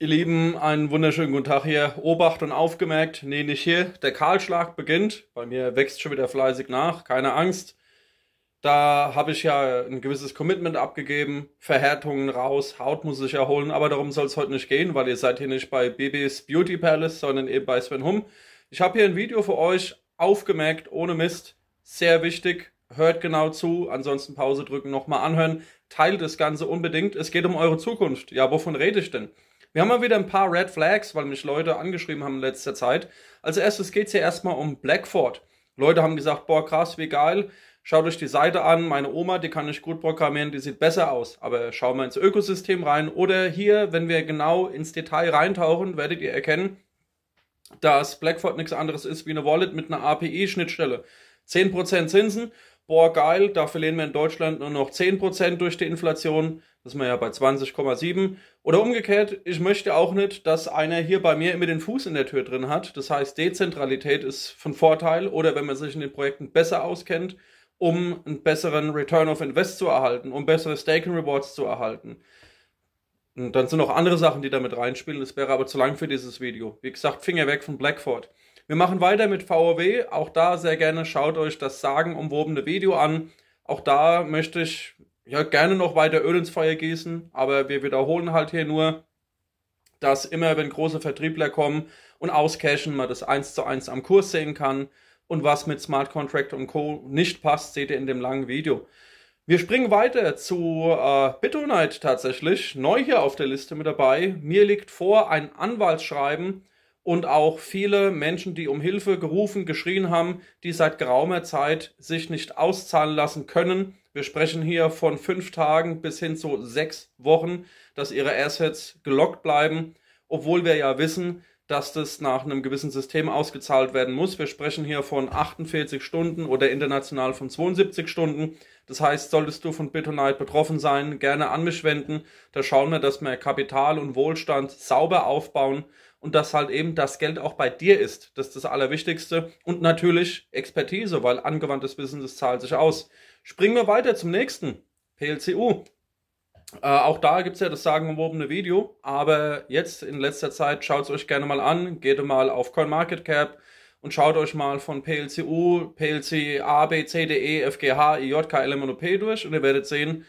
Ihr Lieben, einen wunderschönen guten Tag hier. Obacht und aufgemerkt, nee, nicht hier. Der Kahlschlag beginnt. Bei mir wächst schon wieder fleißig nach, keine Angst. Da habe ich ja ein gewisses Commitment abgegeben. Verhärtungen raus, Haut muss sich erholen, aber darum soll es heute nicht gehen, weil ihr seid hier nicht bei BB's Beauty Palace, sondern eben bei Sven Hum. Ich habe hier ein Video für euch, aufgemerkt, ohne Mist, sehr wichtig. Hört genau zu, ansonsten Pause drücken, nochmal anhören. Teilt das Ganze unbedingt. Es geht um eure Zukunft. Ja, wovon rede ich denn? Wir haben mal wieder ein paar Red Flags, weil mich Leute angeschrieben haben in letzter Zeit. Als erstes geht es hier erstmal um Blackford. Leute haben gesagt, boah krass, wie geil. Schaut euch die Seite an, meine Oma, die kann ich gut programmieren, die sieht besser aus. Aber schauen wir ins Ökosystem rein. Oder hier, wenn wir genau ins Detail reintauchen, werdet ihr erkennen, dass Blackford nichts anderes ist wie eine Wallet mit einer API-Schnittstelle. 10% Zinsen boah geil, da verlieren wir in Deutschland nur noch 10% durch die Inflation, das ist man ja bei 20,7. Oder umgekehrt, ich möchte auch nicht, dass einer hier bei mir immer den Fuß in der Tür drin hat. Das heißt, Dezentralität ist von Vorteil oder wenn man sich in den Projekten besser auskennt, um einen besseren Return of Invest zu erhalten, um bessere Stake Rewards zu erhalten. Und dann sind noch andere Sachen, die damit reinspielen. Das wäre aber zu lang für dieses Video. Wie gesagt, Finger weg von Blackford. Wir machen weiter mit VOW. Auch da sehr gerne schaut euch das sagenumwobene Video an. Auch da möchte ich ja gerne noch weiter Öl ins Feuer gießen, aber wir wiederholen halt hier nur, dass immer, wenn große Vertriebler kommen und auscashen, man das eins zu eins am Kurs sehen kann. Und was mit Smart Contract und Co. nicht passt, seht ihr in dem langen Video. Wir springen weiter zu äh, Bitonite tatsächlich, neu hier auf der Liste mit dabei. Mir liegt vor ein Anwaltsschreiben und auch viele Menschen, die um Hilfe gerufen, geschrien haben, die seit geraumer Zeit sich nicht auszahlen lassen können. Wir sprechen hier von fünf Tagen bis hin zu sechs Wochen, dass ihre Assets gelockt bleiben, obwohl wir ja wissen, dass das nach einem gewissen System ausgezahlt werden muss. Wir sprechen hier von 48 Stunden oder international von 72 Stunden. Das heißt, solltest du von Bitonite betroffen sein, gerne an mich wenden. Da schauen wir, dass wir Kapital und Wohlstand sauber aufbauen und dass halt eben das Geld auch bei dir ist. Das ist das Allerwichtigste. Und natürlich Expertise, weil angewandtes Wissen, das zahlt sich aus. Springen wir weiter zum nächsten. PLCU. Äh, auch da gibt es ja das sagenumwobene Video, aber jetzt in letzter Zeit schaut es euch gerne mal an, geht mal auf CoinMarketCap und schaut euch mal von PLCU, PLC, A, B, C, D, E, F, G, H, I, J, K, L, M O, P durch und ihr werdet sehen,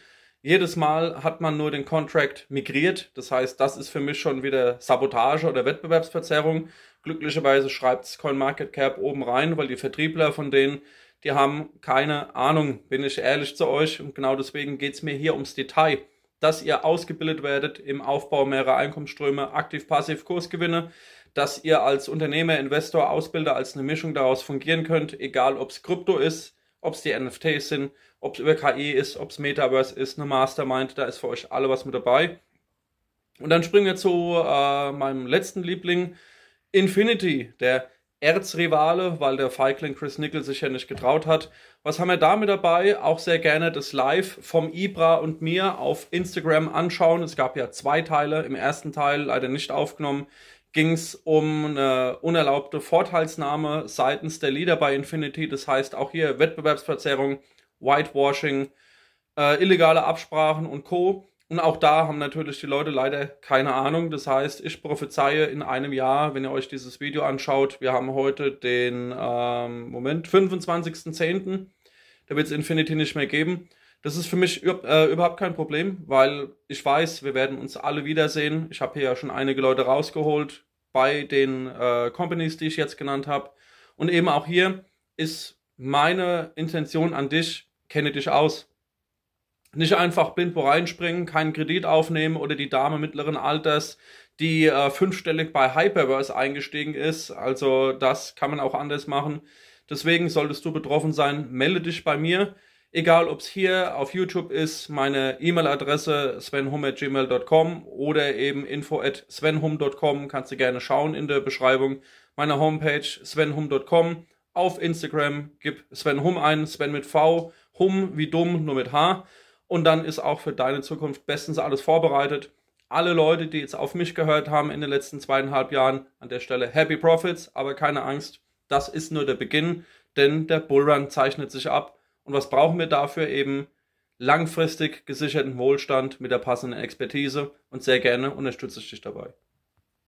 jedes Mal hat man nur den Contract migriert. Das heißt, das ist für mich schon wieder Sabotage oder Wettbewerbsverzerrung. Glücklicherweise schreibt es CoinMarketCap oben rein, weil die Vertriebler von denen, die haben keine Ahnung, bin ich ehrlich zu euch. Und genau deswegen geht es mir hier ums Detail, dass ihr ausgebildet werdet im Aufbau mehrerer Einkommensströme, aktiv-passiv Kursgewinne, dass ihr als Unternehmer, Investor, Ausbilder als eine Mischung daraus fungieren könnt, egal ob es Krypto ist, ob es die NFTs sind, ob es über KI ist, ob es Metaverse ist, eine Mastermind, da ist für euch alle was mit dabei. Und dann springen wir zu äh, meinem letzten Liebling, Infinity, der Erzrivale, weil der Feigling Chris Nickel sich ja nicht getraut hat. Was haben wir da mit dabei? Auch sehr gerne das Live vom Ibra und mir auf Instagram anschauen. Es gab ja zwei Teile, im ersten Teil leider nicht aufgenommen ging es um eine unerlaubte Vorteilsnahme seitens der Leader bei Infinity. Das heißt auch hier Wettbewerbsverzerrung, Whitewashing, äh, illegale Absprachen und Co. Und auch da haben natürlich die Leute leider keine Ahnung. Das heißt, ich prophezeie in einem Jahr, wenn ihr euch dieses Video anschaut, wir haben heute den ähm, Moment, 25.10. Da wird es Infinity nicht mehr geben. Das ist für mich äh, überhaupt kein Problem, weil ich weiß, wir werden uns alle wiedersehen. Ich habe hier ja schon einige Leute rausgeholt bei den äh, Companies, die ich jetzt genannt habe. Und eben auch hier ist meine Intention an dich, kenne dich aus. Nicht einfach blind wo reinspringen, keinen Kredit aufnehmen oder die Dame mittleren Alters, die äh, fünfstellig bei Hyperverse eingestiegen ist. Also das kann man auch anders machen. Deswegen solltest du betroffen sein, melde dich bei mir. Egal, ob es hier auf YouTube ist, meine E-Mail-Adresse svenhum.gmail.com oder eben info.svenhum.com, kannst du gerne schauen in der Beschreibung. Meine Homepage svenhum.com. Auf Instagram gib svenhum ein, Sven mit V, hum wie dumm, nur mit H. Und dann ist auch für deine Zukunft bestens alles vorbereitet. Alle Leute, die jetzt auf mich gehört haben in den letzten zweieinhalb Jahren, an der Stelle Happy Profits, aber keine Angst, das ist nur der Beginn, denn der Bullrun zeichnet sich ab und was brauchen wir dafür eben? Langfristig gesicherten Wohlstand mit der passenden Expertise und sehr gerne unterstütze ich dich dabei.